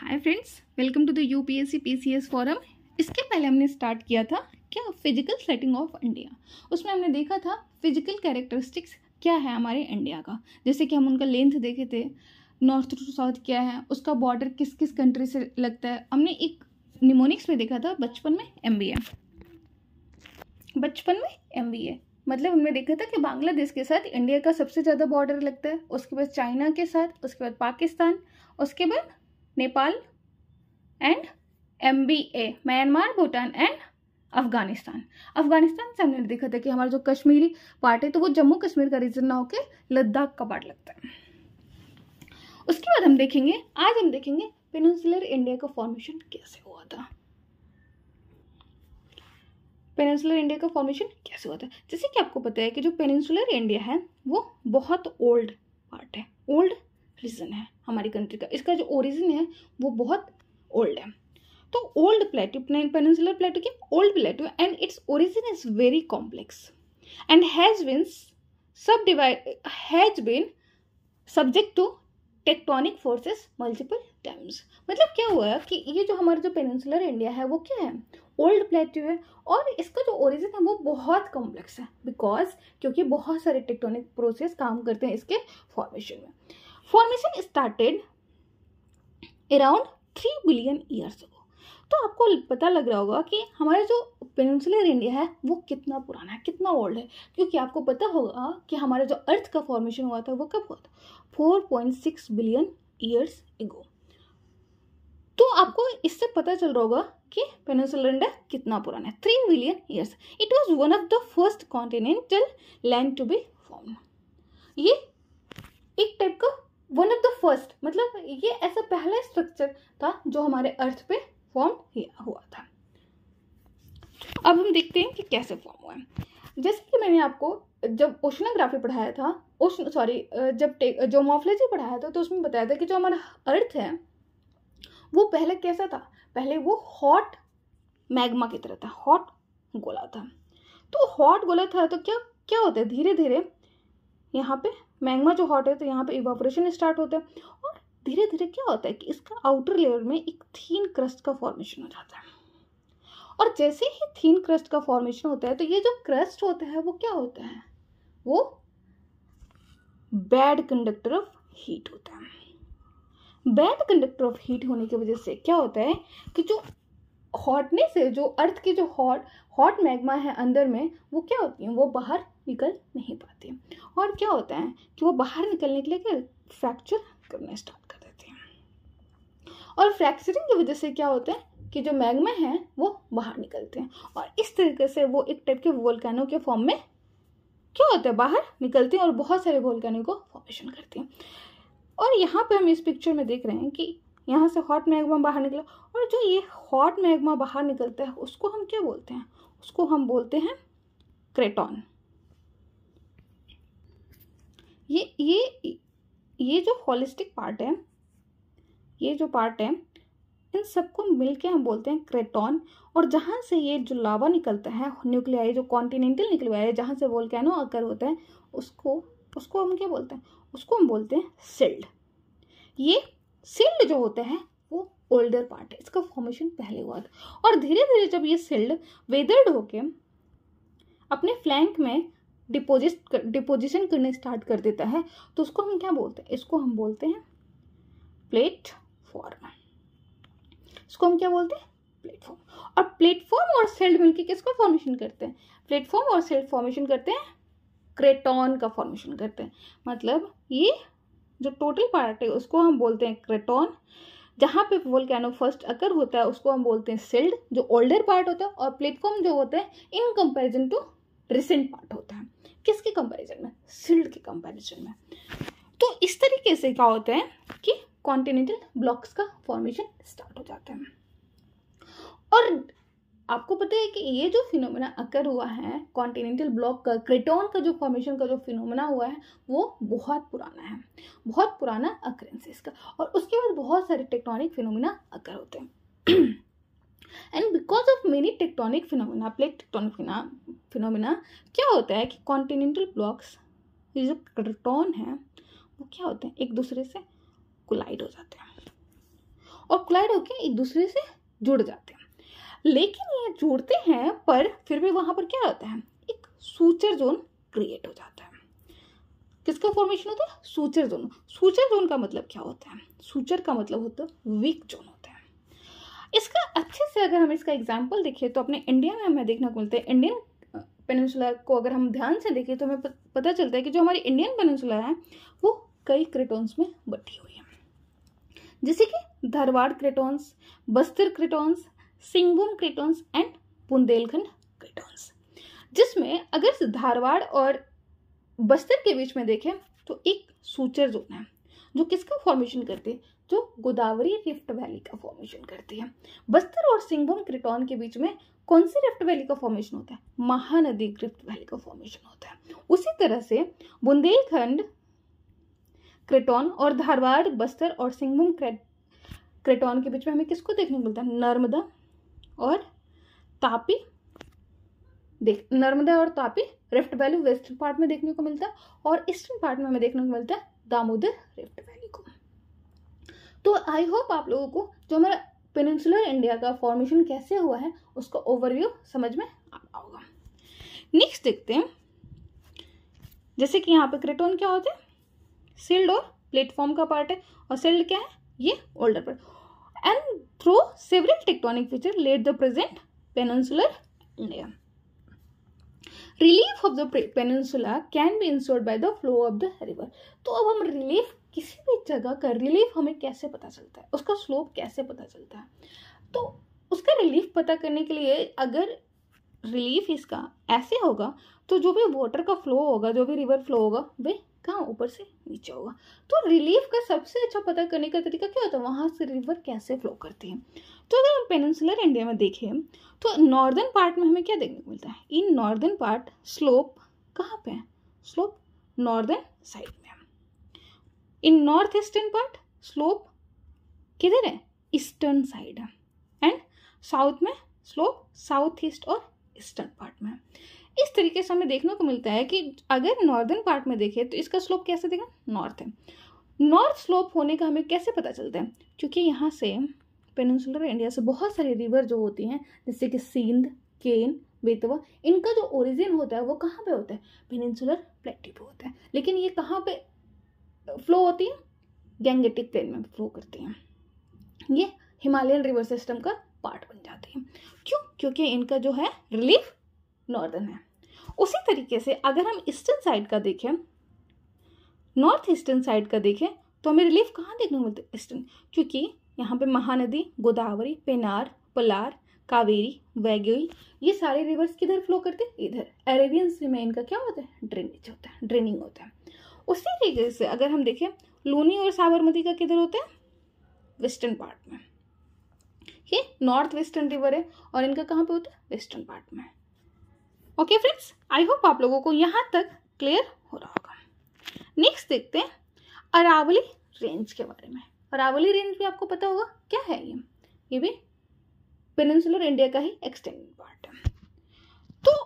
hi friends welcome to the UPSC PCS forum इसके पहले हमने स्टार्ट किया था क्या फिजिकल सेटिंग ऑफ इंडिया उसमें हमने देखा था फिजिकल कैरेक्टरिस्टिक्स क्या है हमारे इंडिया का जैसे कि हम उनका लेंथ देखे थे नॉर्थ टू साउथ क्या है उसका बॉर्डर किस किस कंट्री से लगता है हमने एक निमोनिक्स में देखा था बचपन में एम बचपन में एम मतलब हमने देखा था कि बांग्लादेश के साथ इंडिया का सबसे ज़्यादा बॉर्डर लगता है उसके बाद चाइना के साथ उसके बाद पाकिस्तान उसके बाद Nepal and M B A Myanmar Bhutan and Afghanistan Afghanistan से हमने देखा था कि हमारा जो कश्मीरी पार्ट है तो वो जम्मू कश्मीर का रीजन ना होकर लद्दाख का पार्ट लगता है उसके बाद हम देखेंगे आज हम देखेंगे पेनसुलर इंडिया का फॉर्मेशन कैसे हुआ था पेनसुलर इंडिया का फॉर्मेशन कैसे हुआ था जैसे कि आपको पता है कि जो पेनसुलर इंडिया है वो बहुत ओल्ड पार्ट है ओल्ड रीज़न है हमारी कंट्री का इसका जो ओरिजिन है वो बहुत ओल्ड है तो ओल्ड प्लेट्यू पेनसुलर प्लेट्यू की old plateau and its origin is very complex and has been subdivide has been subject to tectonic forces multiple times मतलब क्या हुआ कि ये जो हमारा जो पेनसुलर इंडिया है वो क्या है ओल्ड प्लेट्यू है और इसका जो ओरिजिन है वो बहुत कॉम्प्लेक्स है बिकॉज क्योंकि बहुत सारे टेक्टोनिक प्रोसेस काम करते हैं इसके फॉर्मेशन में formation started around three billion years ago तो आपको पता लग रहा होगा कि हमारा जो पेनसुलर इंडिया है वो कितना पुराना है कितना ओल्ड है क्योंकि आपको पता होगा कि हमारे जो अर्थ का फॉर्मेशन हुआ था वो कब हुआ था four point six billion years ago तो आपको इससे पता चल रहा होगा कि पेनसुलर इंडिया कितना पुराना है three billion years it was one of the first continental land to be form ये एक टाइप का वन ऑफ द फर्स्ट मतलब ये ऐसा पहला स्ट्रक्चर था जो हमारे अर्थ पे फॉर्म हुआ था अब हम देखते हैं कि कैसे फॉर्म हुआ है जैसे कि मैंने आपको जब ओशनोग्राफी पढ़ाया था ओशन सॉरी जब जो मॉर्फोलॉजी पढ़ाया था तो उसमें बताया था कि जो हमारा अर्थ है वो पहले कैसा था पहले वो हॉट मैग्मा की तरह था हॉट गोला था तो हॉट गोला था तो क्या क्या होता है धीरे धीरे यहाँ पे मैग्मा जो हॉट है तो यहाँ पे इवापोरेशन स्टार्ट होता है और धीरे धीरे क्या होता है कि इसका आउटर लेयर में एक थीन क्रस्ट का फॉर्मेशन हो जाता है और जैसे ही थीन क्रस्ट का फॉर्मेशन होता है तो ये जो क्रस्ट होता है वो क्या होता है वो बैड कंडक्टर ऑफ हीट होता है बैड कंडक्टर ऑफ हीट होने की वजह से क्या होता है कि जो हॉटनेस है जो अर्थ की जो हॉट हॉट मैग्मा है अंदर में वो क्या होती है वो बाहर निकल नहीं पाती और क्या होता है कि वो बाहर निकलने के लिए फ्रैक्चर करना स्टार्ट कर देते हैं और फ्रैक्चरिंग की वजह से क्या होता है कि जो मैग्मा है वो बाहर निकलते हैं और इस तरीके से वो एक टाइप के वोल्कैनो के फॉर्म में क्या होता है बाहर निकलते हैं और बहुत सारे वोल्कैनो को फॉर्मेशन करते हैं और यहाँ पर हम इस पिक्चर में देख रहे हैं कि यहाँ से हॉट मैग्मा बाहर निकला और जो ये हॉट मैग्मा बाहर निकलता है उसको हम क्या बोलते हैं उसको हम बोलते हैं क्रेटॉन ये ये ये जो होलिस्टिक पार्ट है ये जो पार्ट है इन सबको मिल के हम बोलते हैं क्रेटॉन और जहाँ से ये जो लावा निकलता है न्यूक्लियाई जो कॉन्टिनेंटल न्यूक्लियाई है जहाँ से बोल कैनो आकर होता है उसको उसको हम क्या बोलते हैं उसको हम बोलते हैं सिल्ड ये सिल्ड जो होता है वो ओल्डर पार्ट है इसका फॉर्मेशन पहले हुआ था और धीरे धीरे जब ये सिल्ड वेदर्ड होके अपने फ्लैंक में डिपोजिट डिपोजिशन करने स्टार्ट कर देता है तो उसको हम क्या बोलते हैं इसको हम बोलते हैं प्लेटफॉर्म इसको हम क्या बोलते हैं प्लेटफॉर्म और प्लेटफॉर्म और सेल मिलकर किसका फॉर्मेशन करते हैं प्लेटफॉर्म और सेल फॉर्मेशन करते हैं क्रेटॉन का फॉर्मेशन करते हैं मतलब ये जो टोटल पार्ट है उसको हम बोलते हैं क्रेटॉन जहाँ पे वोल्केनो फर्स्ट अकर होता है उसको हम बोलते हैं सेल्ड जो ओल्डर पार्ट होता है और प्लेटफॉर्म जो होता है in comparison to recent part होता है किसके कंपैरिजन में सिल्ड के कंपैरिजन में तो इस तरीके से क्या होता है कि कॉन्टिनेंटल ब्लॉक्स का फॉर्मेशन स्टार्ट हो जाता है और आपको पता है कि ये जो फिनोमेना अकर हुआ है कॉन्टिनेंटल ब्लॉक का क्रिटोन का जो फॉर्मेशन का जो फिनोमेना हुआ है वो बहुत पुराना है बहुत पुराना अकरेंसेस का और उसके बाद बहुत सारे टेक्टोनिक फिनोमेना अकर होते हैं and because of many tectonic phenomena plate tectonic phenomena क्या होता है कि कॉन्टिनेंटल ब्लॉक्स जो क्रटॉन है वो क्या होते हैं एक दूसरे से कोलाइड हो जाते हैं और कोलाइड होकर एक दूसरे से जुड़ जाते हैं लेकिन ये जुड़ते हैं पर फिर भी वहाँ पर क्या होता है एक सूचर जोन क्रिएट हो जाता है किसका फॉर्मेशन होता है सूचर जोन सूचर जोन का मतलब क्या होता है सूचर का मतलब होता है वीक जोन होता है इसका अच्छे से अगर हम इसका एग्जाम्पल देखें तो अपने इंडिया में हमें देखना मिलता है इंडियन पेनसुलर को अगर हम ध्यान से देखें तो हमें पता चलता है कि जो हमारी इंडियन पेनसुलर है वो कई क्रिटोन्स में बटी हुई है जैसे कि Dharwar cratons Bastar cratons Singhbhum cratons and Bundelkhand cratons जिसमें अगर धारवाड़ और बस्तर के बीच में देखें तो एक सूचर जोन है जो किसका फॉर्मेशन करते हैं जो गोदावरी रिफ्ट वैली का फॉर्मेशन करती है बस्तर और सिंहभूम क्रिटोन के बीच में कौन सी रिफ्ट वैली का फॉर्मेशन होता है महानदी रिफ्ट वैली का फॉर्मेशन होता है उसी तरह से बुंदेलखंड क्रिटोन और धारवाड़ बस्तर और सिंहभूम क्रिटोन के बीच में हमें किसको देखने को मिलता है नर्मदा और तापी देख नर्मदा और Tapi rift valley western part में देखने को मिलता है और ईस्टर्न पार्ट में हमें देखने को मिलता है दामोदर रिफ्ट तो आई होप आप लोगों को जो हमारा पेनिनसुलर इंडिया का फॉर्मेशन कैसे हुआ है उसका ओवरव्यू समझ में आ रहा होगा नेक्स्ट देखते हैं जैसे कि यहाँ पे क्रेटोन क्या होते हैं सील्ड और प्लेटफॉर्म का पार्ट है और सील्ड क्या है ये older part and through several tectonic feature let the present peninsular India relief of the peninsula can be insured by the flow of the river तो अब हम रिलीफ किसी भी जगह का रिलीफ हमें कैसे पता चलता है उसका स्लोप कैसे पता चलता है तो उसका रिलीफ पता करने के लिए अगर रिलीफ इसका ऐसे होगा तो जो भी वाटर का फ्लो होगा जो भी रिवर फ्लो होगा वे कहाँ ऊपर से नीचे होगा तो रिलीफ का सबसे अच्छा पता करने का तरीका क्या होता है वहाँ से रिवर कैसे फ्लो करती है तो अगर हम पेनसुलर इंडिया में देखें तो नॉर्दर्न पार्ट में हमें क्या देखने को मिलता है इन नॉर्दर्न पार्ट स्लोप कहाँ पे है स्लोप नॉर्दर्न साइड में in north eastern part slope किधर है ईस्टर्न साइड है एंड साउथ में स्लोप साउथ ईस्ट और ईस्टर्न पार्ट में इस तरीके से हमें देखने को मिलता है कि अगर नॉर्दर्न पार्ट में देखें तो इसका स्लोप कैसे देखें नॉर्थ है नॉर्थ स्लोप होने का हमें कैसे पता चलता है क्योंकि यहाँ से पेनिनसुलर इंडिया से बहुत सारी रिवर जो होती हैं जैसे कि सिंध केन बेतवा इनका जो ओरिजिन होता है वो कहाँ पे होता है पेनिनसुलर प्लेटी पे होता है लेकिन ये कहाँ पे फ्लो होती हैं गैंगेटिक प्लेन में फ्लो करती हैं ये हिमालयन रिवर सिस्टम का पार्ट बन जाते हैं क्यों क्योंकि इनका जो है रिलीफ नॉर्दर्न है उसी तरीके से अगर हम ईस्टर्न साइड का देखें नॉर्थ ईस्टर्न साइड का देखें तो हमें रिलीफ कहाँ देखने को मिलता है ईस्टर्न क्योंकि यहाँ पे महानदी गोदावरी पेनार पलार कावेरी वैगई ये सारे रिवर्स किधर फ्लो करते हैं इधर अरेबियन सी में इनका क्या होता है ड्रेनेज होता है ड्रेनिंग होता है उसी तरीके से अगर हम देखें लूनी और साबरमती का किधर होते हैं वेस्टर्न पार्ट में ये नॉर्थ वेस्टर्न रिवर है और इनका कहाँ पे होता है वेस्टर्न पार्ट में ओके फ्रेंड्स आई होप आप लोगों को यहाँ तक क्लियर हो रहा होगा नेक्स्ट देखते हैं अरावली रेंज के बारे में अरावली रेंज भी आपको पता होगा क्या है ये ये भी पेनसुलर इंडिया का ही एक्सटेंडेड पार्ट है तो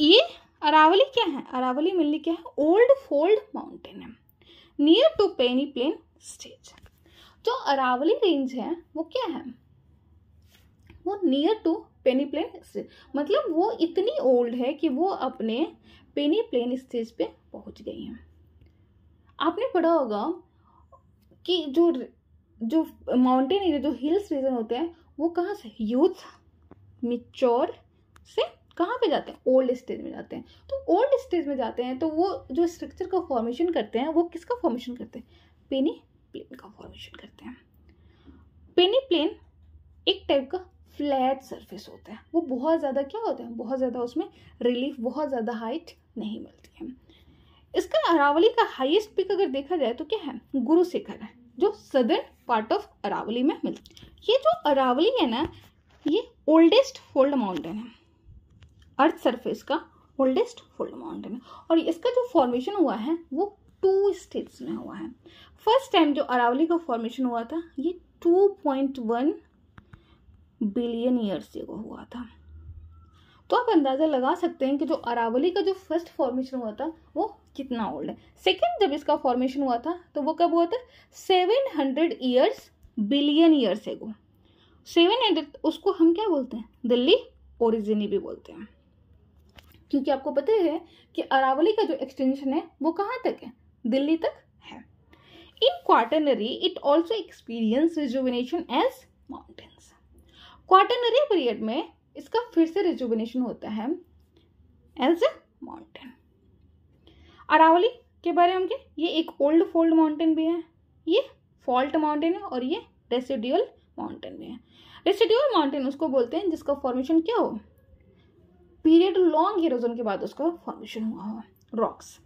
ये अरावली क्या है अरावली मिलने क्या है ओल्ड फोल्ड माउंटेन है near to peneplain stage जो अरावली रेंज है वो क्या है वो near to peneplain stage मतलब वो इतनी ओल्ड है कि वो अपने पेनी प्लेन स्टेज पे पहुंच गई हैं आपने पढ़ा होगा कि जो जो माउंटेन एरिया जो हिल्स रीजन होते हैं वो कहाँ से यूथ मिच्योर से कहाँ पे जाते हैं ओल्ड स्टेज में जाते हैं तो ओल्ड स्टेज में जाते हैं तो वो जो स्ट्रक्चर का फॉर्मेशन करते हैं वो किसका फॉर्मेशन करते हैं पेनी प्लेन का फॉर्मेशन करते हैं पेनी प्लेन एक टाइप का फ्लैट सरफेस होता है वो बहुत ज़्यादा क्या होता है बहुत ज़्यादा उसमें रिलीफ बहुत ज़्यादा हाइट नहीं मिलती है इसका अरावली का हाईएस्ट पिक अगर देखा जाए तो क्या है गुरु शिखर है जो सदर्न पार्ट ऑफ अरावली में मिलती है ये जो अरावली है ना ये ओल्डेस्ट फोल्ड माउंटेन है अर्थ सरफेस का ओल्डेस्ट फोल्ड माउंटेन और इसका जो फॉर्मेशन हुआ है वो टू स्टेट्स में हुआ है फर्स्ट टाइम जो अरावली का फॉर्मेशन हुआ था ये 2.1 बिलियन ईयर्स को हुआ था तो आप अंदाज़ा लगा सकते हैं कि जो अरावली का जो फर्स्ट फॉर्मेशन हुआ था वो कितना ओल्ड है सेकेंड जब इसका फॉर्मेशन हुआ था तो वो कब हुआ था seven hundred years billion years ago seven hundred उसको हम क्या बोलते हैं दिल्ली ओरिजिनी भी बोलते हैं क्योंकि आपको पता है कि अरावली का जो एक्सटेंशन है वो कहाँ तक है दिल्ली तक है in quaternary it also experience rejuvenation age mountains quaternary period में इसका फिर से रिजुविनेशन होता है एज ए माउंटेन अरावली के बारे में ये एक ओल्ड फोल्ड माउंटेन भी है ये फॉल्ट माउंटेन है और ये रेसिड्यूअल माउंटेन भी है रेसिड्यूअल माउंटेन उसको बोलते हैं जिसका फॉर्मेशन क्या हो पीरियड लॉन्ग इरोजन के बाद उसका फॉर्मेशन हुआ हुआ रॉक्स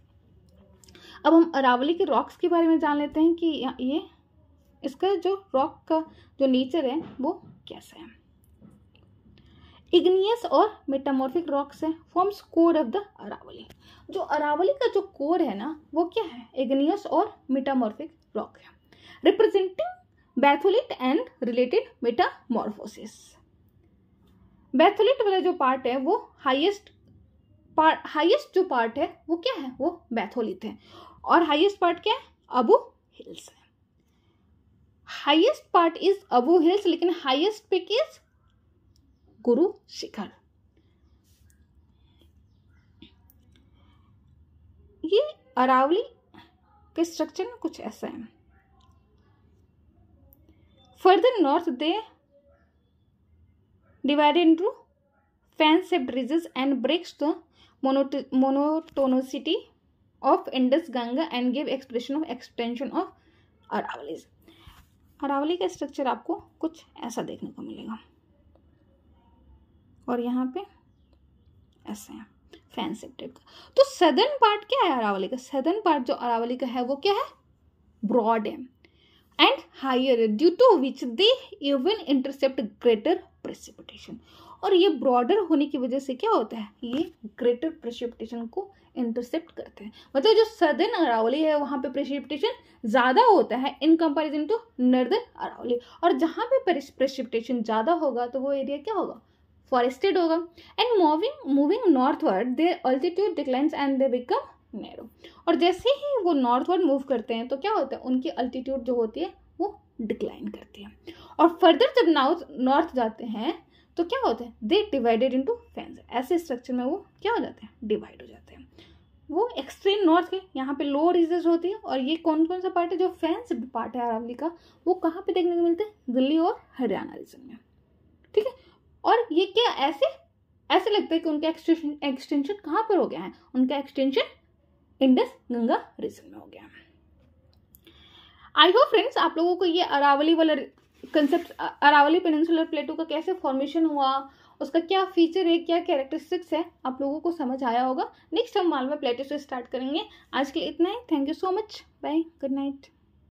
अब हम अरावली के रॉक्स के बारे में जान लेते हैं कि ये इसका जो रॉक का जो नेचर है वो कैसा है इग्नियस और मेटामॉर्फिक रॉक्स है forms core of the Aravalli जो अरावली का जो कोर है ना वो क्या है इग्नियस और मेटामॉर्फिक रॉक है representing batholith and related metamorphosis batholith वाला जो पार्ट है वो हाइएस्ट पार्ट हाइएस्ट जो पार्ट है वो क्या है वो बैथोलिथ है और हाइएस्ट पार्ट क्या है अबू हिल्स है highest part is Abu hills लेकिन highest peak is Guru Shikhar ये अरावली के स्ट्रक्चर में कुछ ऐसा है further north they divide into fan shaped ridges and breaks the monotonicity of Indus Ganga and give expression of extension of Aravallis Aravalli का स्ट्रक्चर आपको कुछ ऐसा देखने को मिलेगा और यहाँ पे ऐसे है फैन सेप टाइप का तो सदर्न पार्ट क्या है अरावली का सदर्न पार्ट जो अरावली का है वो क्या है ब्रॉड है and higher due to which they even intercept greater precipitation और ये ब्रॉडर होने की वजह से क्या होता है ये ग्रेटर प्रेसिपिटेशन को इंटरसेप्ट करते हैं मतलब जो सदर्न अरावली है वहाँ पे प्रेसिपिटेशन ज़्यादा होता है in comparison to northern Aravalli और जहाँ पे प्रेसिपिटेशन ज़्यादा होगा तो वो एरिया क्या होगा फॉरेस्टेड होगा and moving moving northward there altitude declines and they become narrow और जैसे ही वो नॉर्थवर्ड मूव करते हैं तो क्या होता है उनकी अल्टीट्यूड जो होती है वो डिक्लाइन करती है और फर्दर जब नाउथ नॉर्थ जाते हैं तो क्या होता है दे डिवाइडेड इंटू फैंस ऐसे स्ट्रक्चर में वो क्या हो जाते हैं डिवाइड हो जाते हैं वो एक्सट्रीम नॉर्थ के यहाँ पे लोअर रीजन्स होती है और ये कौन कौन सा पार्ट है जो फैंस पार्ट है अरावली का वो कहाँ पे देखने को मिलते हैं दिल्ली और हरियाणा रीजन में ठीक है और ये क्या ऐसे ऐसे लगता है कि उनका एक्सटेंशन एक्सटेंशन कहाँ पर हो गया है उनका एक्सटेंशन इंडस गंगा रीजन में हो गया है आई होप फ्रेंड्स आप लोगों को ये अरावली वाला कंसेप्ट अरावली पेनसुलर प्लेटो का कैसे फॉर्मेशन हुआ उसका क्या फीचर है क्या कैरेक्टरिस्टिक्स है आप लोगों को समझ आया होगा नेक्स्ट हम मालवा प्लेटो से स्टार्ट करेंगे आज के लिए इतना ही thank you so much bye good night